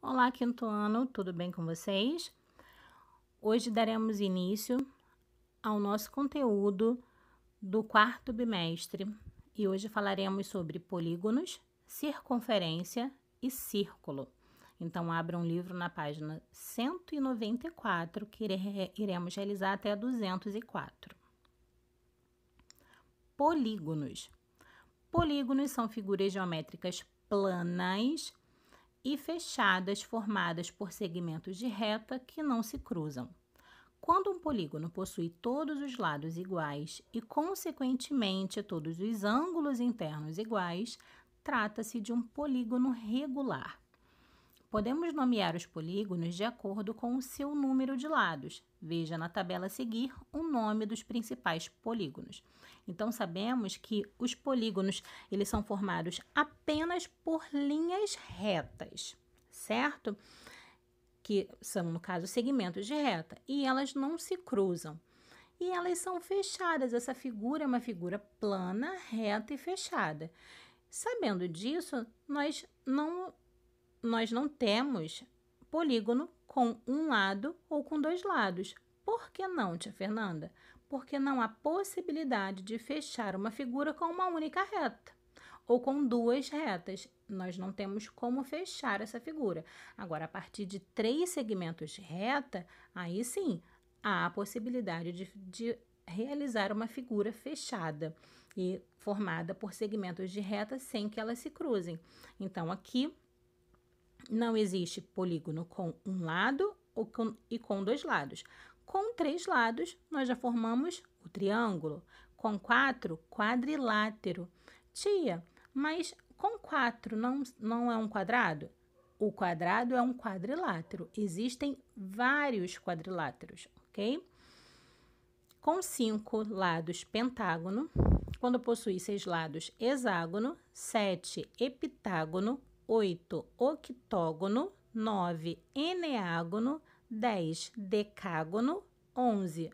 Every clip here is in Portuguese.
Olá, quinto ano, tudo bem com vocês? Hoje daremos início ao nosso conteúdo do quarto bimestre e hoje falaremos sobre polígonos, circunferência e círculo. Então, abra um livro na página 194, que iremos realizar até 204. Polígonos. Polígonos são figuras geométricas planas e fechadas formadas por segmentos de reta que não se cruzam. Quando um polígono possui todos os lados iguais e, consequentemente, todos os ângulos internos iguais, trata-se de um polígono regular. Podemos nomear os polígonos de acordo com o seu número de lados. Veja na tabela a seguir o nome dos principais polígonos. Então sabemos que os polígonos, eles são formados apenas por linhas retas, certo? Que são, no caso, segmentos de reta e elas não se cruzam. E elas são fechadas. Essa figura é uma figura plana, reta e fechada. Sabendo disso, nós não nós não temos polígono com um lado ou com dois lados. Por que não, tia Fernanda? porque não há possibilidade de fechar uma figura com uma única reta ou com duas retas. Nós não temos como fechar essa figura. Agora, a partir de três segmentos de reta, aí sim há a possibilidade de, de realizar uma figura fechada e formada por segmentos de reta sem que elas se cruzem. Então, aqui não existe polígono com um lado ou com, e com dois lados. Com três lados, nós já formamos o triângulo. Com quatro, quadrilátero. Tia, mas com quatro não, não é um quadrado? O quadrado é um quadrilátero. Existem vários quadriláteros, ok? Com cinco lados, pentágono. Quando possui seis lados, hexágono. Sete, epitágono. Oito, octógono. Nove, eneágono. 10 decágono, 11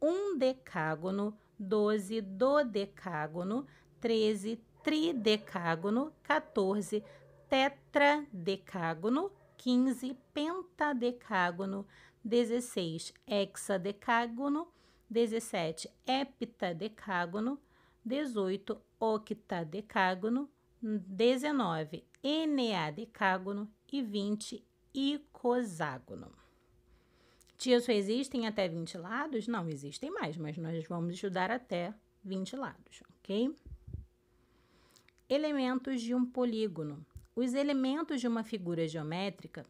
um decágono, 12 dodecágono, 13 tridecágono, 14 tetradecágono, 15 pentadecágono, 16 hexadecágono, 17 heptadecágono, 18 octadecágono, 19 eneadecágono e 20 icoságono. Tias só existem até 20 lados? Não, existem mais, mas nós vamos estudar até 20 lados, ok? Elementos de um polígono. Os elementos de uma figura geométrica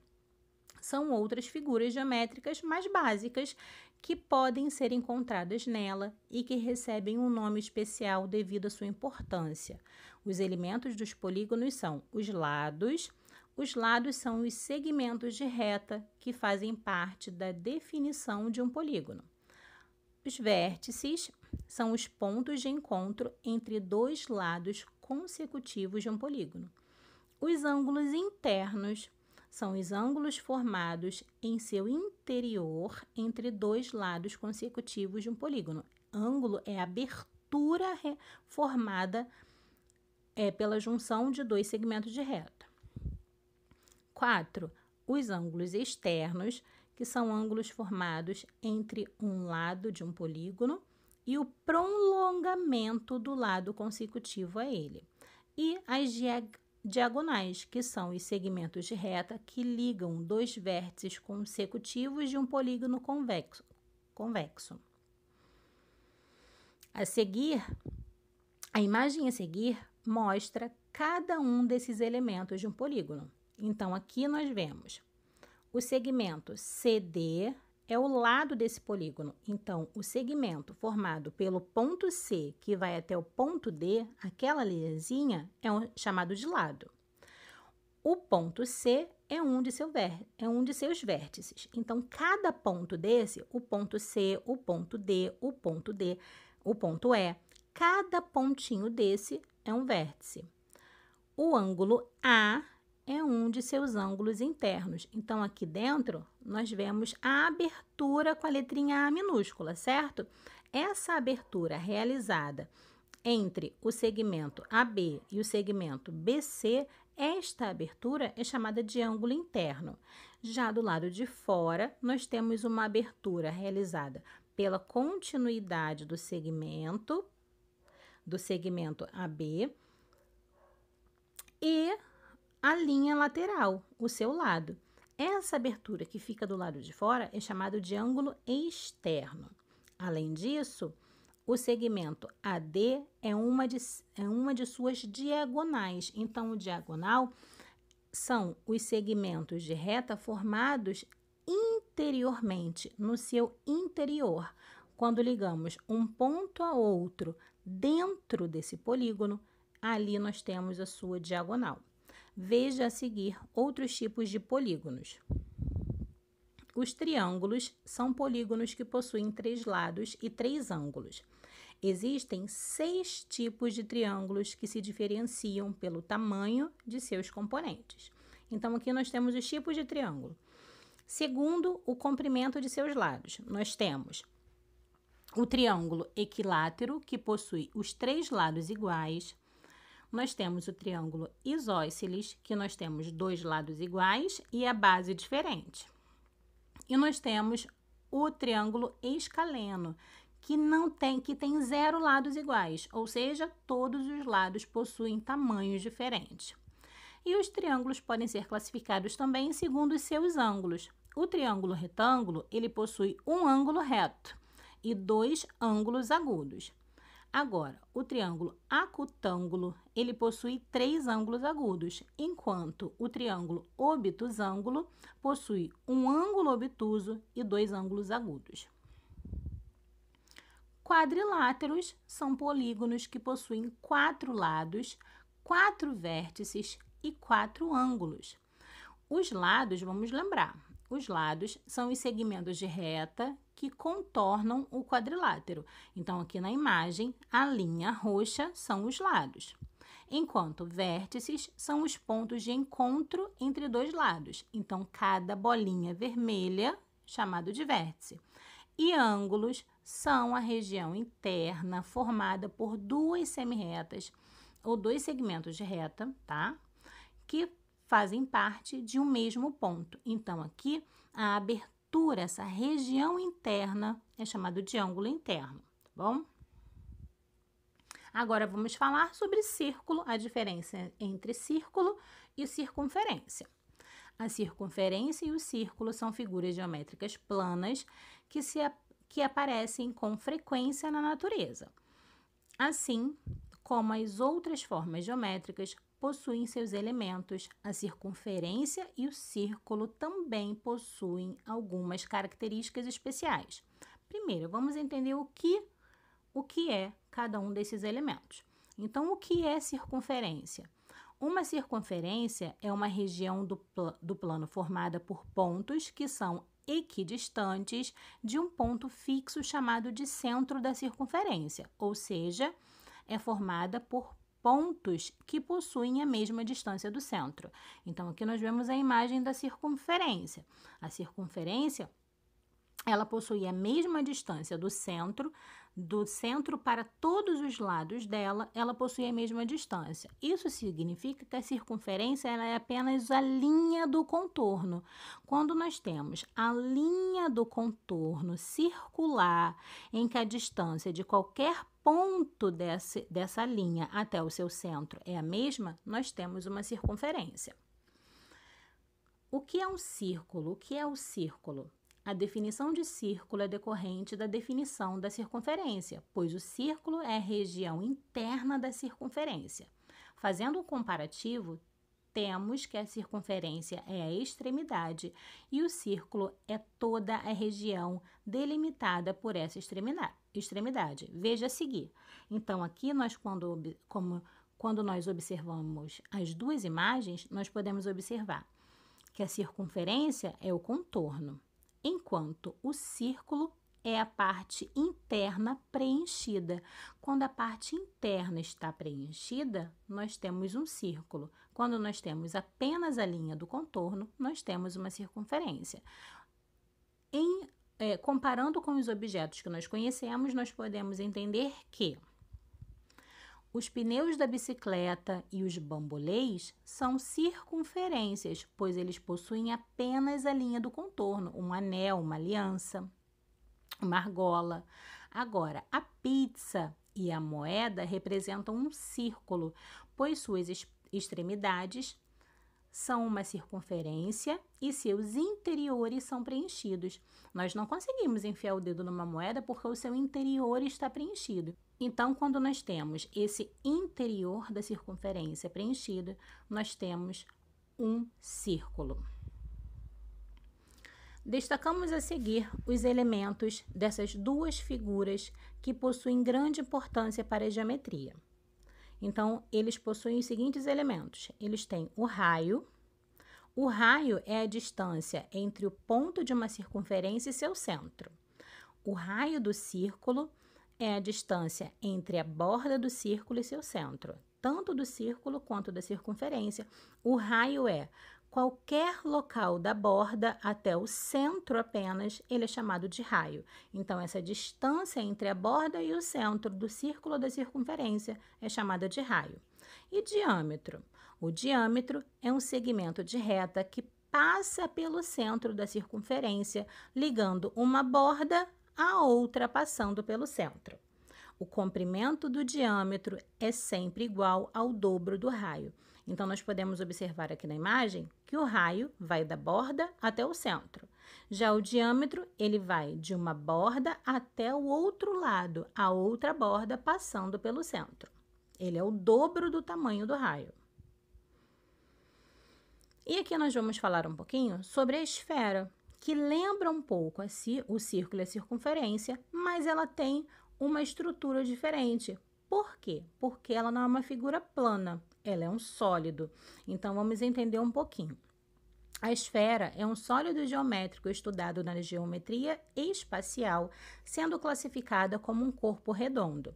são outras figuras geométricas mais básicas que podem ser encontradas nela e que recebem um nome especial devido à sua importância. Os elementos dos polígonos são os lados, os lados são os segmentos de reta que fazem parte da definição de um polígono. Os vértices são os pontos de encontro entre dois lados consecutivos de um polígono. Os ângulos internos são os ângulos formados em seu interior entre dois lados consecutivos de um polígono. Ângulo é a abertura formada é, pela junção de dois segmentos de reta. 4. Os ângulos externos, que são ângulos formados entre um lado de um polígono e o prolongamento do lado consecutivo a ele. E as diag diagonais, que são os segmentos de reta que ligam dois vértices consecutivos de um polígono convexo. convexo. A seguir, a imagem a seguir mostra cada um desses elementos de um polígono. Então, aqui nós vemos o segmento CD é o lado desse polígono. Então, o segmento formado pelo ponto C, que vai até o ponto D, aquela linhazinha é um, chamado de lado. O ponto C é um, de seu ver, é um de seus vértices. Então, cada ponto desse, o ponto C, o ponto D, o ponto D, o ponto E, cada pontinho desse é um vértice. O ângulo A é um de seus ângulos internos. Então, aqui dentro, nós vemos a abertura com a letrinha A minúscula, certo? Essa abertura realizada entre o segmento AB e o segmento BC, esta abertura é chamada de ângulo interno. Já do lado de fora, nós temos uma abertura realizada pela continuidade do segmento do segmento AB e a linha lateral, o seu lado. Essa abertura que fica do lado de fora é chamado de ângulo externo. Além disso, o segmento AD é uma de, é uma de suas diagonais. Então, o diagonal são os segmentos de reta formados interiormente, no seu interior. Quando ligamos um ponto a outro dentro desse polígono, ali nós temos a sua diagonal. Veja a seguir outros tipos de polígonos. Os triângulos são polígonos que possuem três lados e três ângulos. Existem seis tipos de triângulos que se diferenciam pelo tamanho de seus componentes. Então, aqui nós temos os tipos de triângulo. Segundo o comprimento de seus lados, nós temos o triângulo equilátero, que possui os três lados iguais, nós temos o triângulo isósceles, que nós temos dois lados iguais e a base diferente. E nós temos o triângulo escaleno, que não tem, que tem zero lados iguais, ou seja, todos os lados possuem tamanhos diferentes. E os triângulos podem ser classificados também segundo os seus ângulos. O triângulo retângulo, ele possui um ângulo reto e dois ângulos agudos. Agora, o triângulo acutângulo, ele possui três ângulos agudos, enquanto o triângulo obtusângulo possui um ângulo obtuso e dois ângulos agudos. Quadriláteros são polígonos que possuem quatro lados, quatro vértices e quatro ângulos. Os lados, vamos lembrar, os lados são os segmentos de reta que contornam o quadrilátero. Então, aqui na imagem, a linha roxa são os lados, enquanto vértices são os pontos de encontro entre dois lados. Então, cada bolinha vermelha, chamado de vértice. E ângulos são a região interna formada por duas semirretas ou dois segmentos de reta, tá? Que fazem parte de um mesmo ponto. Então, aqui, a abertura, essa região interna, é chamado de ângulo interno, tá bom? Agora, vamos falar sobre círculo, a diferença entre círculo e circunferência. A circunferência e o círculo são figuras geométricas planas que, se, que aparecem com frequência na natureza. Assim como as outras formas geométricas, possuem seus elementos. A circunferência e o círculo também possuem algumas características especiais. Primeiro, vamos entender o que o que é cada um desses elementos. Então, o que é circunferência? Uma circunferência é uma região do, pl do plano formada por pontos que são equidistantes de um ponto fixo chamado de centro da circunferência, ou seja, é formada por pontos que possuem a mesma distância do centro. Então, aqui nós vemos a imagem da circunferência. A circunferência ela possui a mesma distância do centro do centro para todos os lados dela, ela possui a mesma distância. Isso significa que a circunferência é apenas a linha do contorno. Quando nós temos a linha do contorno circular, em que a distância de qualquer ponto desse, dessa linha até o seu centro é a mesma, nós temos uma circunferência. O que é um círculo? O que é o círculo? A definição de círculo é decorrente da definição da circunferência, pois o círculo é a região interna da circunferência. Fazendo um comparativo, temos que a circunferência é a extremidade e o círculo é toda a região delimitada por essa extremidade. Veja a seguir. Então, aqui nós, quando, como, quando nós observamos as duas imagens, nós podemos observar que a circunferência é o contorno enquanto o círculo é a parte interna preenchida. Quando a parte interna está preenchida, nós temos um círculo. Quando nós temos apenas a linha do contorno, nós temos uma circunferência. Em, é, comparando com os objetos que nós conhecemos, nós podemos entender que os pneus da bicicleta e os bambolês são circunferências, pois eles possuem apenas a linha do contorno, um anel, uma aliança, uma argola. Agora, a pizza e a moeda representam um círculo, pois suas extremidades são uma circunferência e seus interiores são preenchidos. Nós não conseguimos enfiar o dedo numa moeda porque o seu interior está preenchido. Então, quando nós temos esse interior da circunferência preenchido, nós temos um círculo. Destacamos a seguir os elementos dessas duas figuras que possuem grande importância para a geometria. Então, eles possuem os seguintes elementos: eles têm o raio. O raio é a distância entre o ponto de uma circunferência e seu centro. O raio do círculo é a distância entre a borda do círculo e seu centro, tanto do círculo quanto da circunferência. O raio é qualquer local da borda até o centro apenas, ele é chamado de raio. Então, essa distância entre a borda e o centro do círculo da circunferência é chamada de raio. E diâmetro? O diâmetro é um segmento de reta que passa pelo centro da circunferência, ligando uma borda a outra passando pelo centro. O comprimento do diâmetro é sempre igual ao dobro do raio. Então, nós podemos observar aqui na imagem que o raio vai da borda até o centro. Já o diâmetro, ele vai de uma borda até o outro lado, a outra borda passando pelo centro. Ele é o dobro do tamanho do raio. E aqui nós vamos falar um pouquinho sobre a esfera, que lembra um pouco si, o círculo e a circunferência, mas ela tem uma estrutura diferente. Por quê? Porque ela não é uma figura plana, ela é um sólido. Então vamos entender um pouquinho. A esfera é um sólido geométrico estudado na geometria espacial, sendo classificada como um corpo redondo.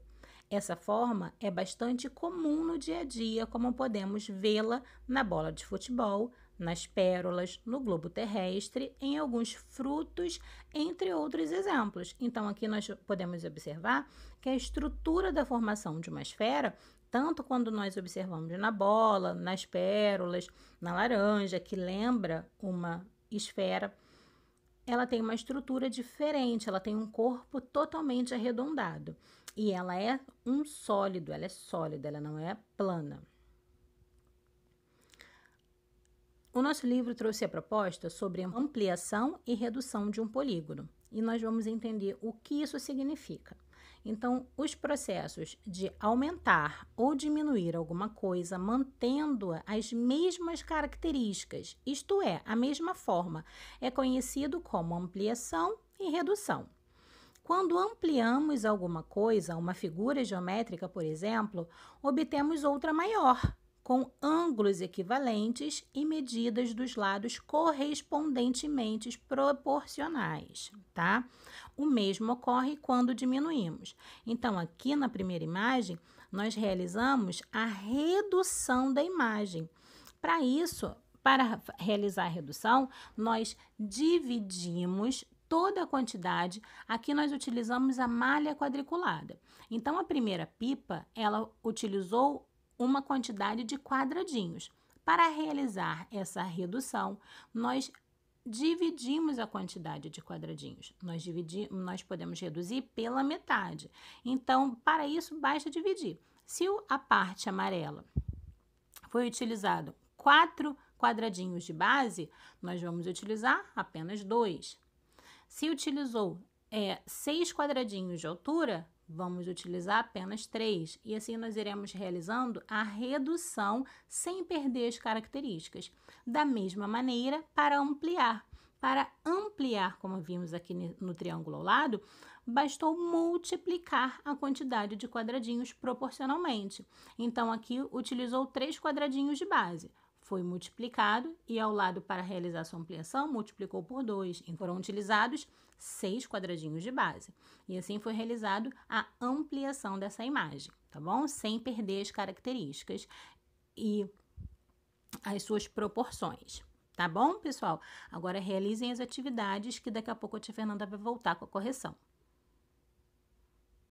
Essa forma é bastante comum no dia a dia, como podemos vê-la na bola de futebol, nas pérolas, no globo terrestre, em alguns frutos, entre outros exemplos. Então, aqui nós podemos observar que a estrutura da formação de uma esfera, tanto quando nós observamos na bola, nas pérolas, na laranja, que lembra uma esfera, ela tem uma estrutura diferente, ela tem um corpo totalmente arredondado. E ela é um sólido, ela é sólida, ela não é plana. O nosso livro trouxe a proposta sobre ampliação e redução de um polígono, e nós vamos entender o que isso significa. Então, os processos de aumentar ou diminuir alguma coisa mantendo as mesmas características, isto é, a mesma forma, é conhecido como ampliação e redução. Quando ampliamos alguma coisa, uma figura geométrica, por exemplo, obtemos outra maior, com ângulos equivalentes e medidas dos lados correspondentemente proporcionais, tá? O mesmo ocorre quando diminuímos. Então, aqui na primeira imagem, nós realizamos a redução da imagem. Para isso, para realizar a redução, nós dividimos toda a quantidade. Aqui nós utilizamos a malha quadriculada. Então, a primeira pipa, ela utilizou uma quantidade de quadradinhos. Para realizar essa redução, nós dividimos a quantidade de quadradinhos. Nós, dividimos, nós podemos reduzir pela metade. Então, para isso, basta dividir. Se a parte amarela foi utilizado quatro quadradinhos de base, nós vamos utilizar apenas dois. Se utilizou é, seis quadradinhos de altura, Vamos utilizar apenas três e assim nós iremos realizando a redução sem perder as características. Da mesma maneira, para ampliar. Para ampliar, como vimos aqui no triângulo ao lado, bastou multiplicar a quantidade de quadradinhos proporcionalmente. Então, aqui utilizou três quadradinhos de base foi multiplicado e ao lado para realizar sua ampliação multiplicou por 2 e foram utilizados seis quadradinhos de base. E assim foi realizado a ampliação dessa imagem, tá bom? Sem perder as características e as suas proporções. Tá bom, pessoal? Agora realizem as atividades que daqui a pouco a tia Fernanda vai voltar com a correção.